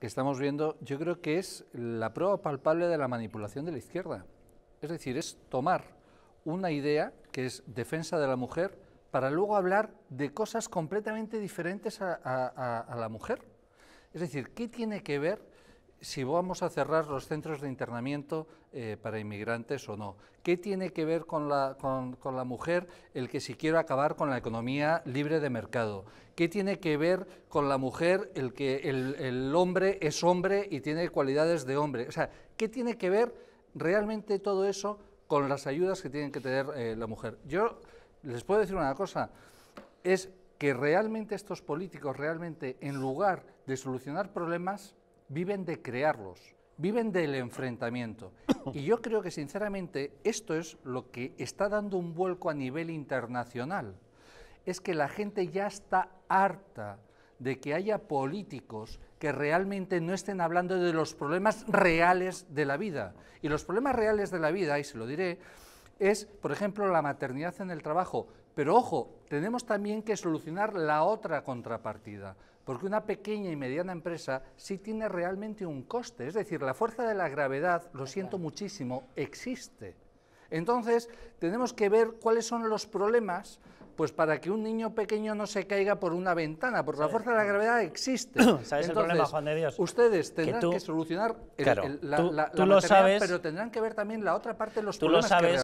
que estamos viendo, yo creo que es la prueba palpable de la manipulación de la izquierda. Es decir, es tomar una idea que es defensa de la mujer para luego hablar de cosas completamente diferentes a, la mujer. Es decir, ¿qué tiene que ver si vamos a cerrar los centros de internamiento eh, para inmigrantes o no. ¿Qué tiene que ver con la, mujer el que si quiero acabar con la economía libre de mercado? ¿Qué tiene que ver con la mujer el que el, hombre es hombre y tiene cualidades de hombre? O sea, ¿qué tiene que ver realmente todo eso con las ayudas que tiene que tener eh, la mujer? Yo les puedo decir una cosa, es que realmente estos políticos, realmente en lugar de solucionar problemas, viven de crearlos, viven del enfrentamiento. Y yo creo que sinceramente esto es lo que está dando un vuelco a nivel internacional. Es que la gente ya está harta de que haya políticos que realmente no estén hablando de los problemas reales de la vida. Y los problemas reales de la vida, y se lo diré, es, por ejemplo, la maternidad en el trabajo. Pero ojo, tenemos también que solucionar la otra contrapartida, porque una pequeña y mediana empresa sí tiene realmente un coste. Es decir, la fuerza de la gravedad, lo siento muchísimo, existe. Entonces, tenemos que ver cuáles son los problemas pues para que un niño pequeño no se caiga por una ventana, porque la fuerza de la gravedad existe. Ustedes tendrán que, solucionar claro, tú, lo sabes, pero tendrán que ver también la otra parte de los problemas.